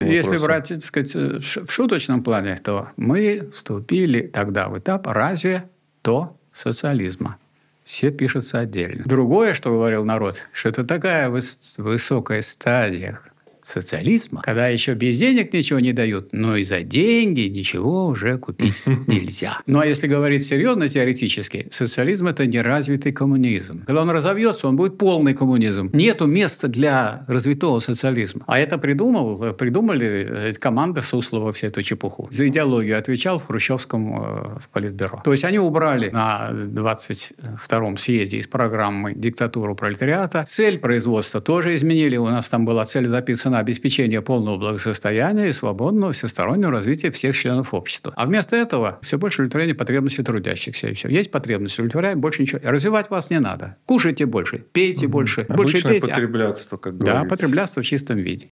Если вопросу. брать, так сказать, э, в шуточном плане, то мы вступили тогда в этап разве то социализма. Все пишутся отдельно. Другое, что говорил народ, что это такая высокая стадия, социализма, когда еще без денег ничего не дают, но и за деньги ничего уже купить нельзя. Ну а если говорить серьезно, теоретически, социализм – это неразвитый коммунизм. Когда он разовьется, он будет полный коммунизм. Нету места для развитого социализма. А это придумал, придумали э, команда Суслова всю эту чепуху. За идеологию отвечал в Хрущевском э, в Политбюро. То есть они убрали на 22-м съезде из программы «Диктатуру пролетариата». Цель производства тоже изменили. У нас там была цель записана обеспечение полного благосостояния и свободного всестороннего развития всех членов общества. А вместо этого все больше удовлетворение потребностей трудящихся. И все. Есть потребность, удовлетворяем, больше ничего. Развивать вас не надо. Кушайте больше, пейте угу. больше. Обычное больше пейте. А потреблятство, как говорится. Да, потреблятство в чистом виде.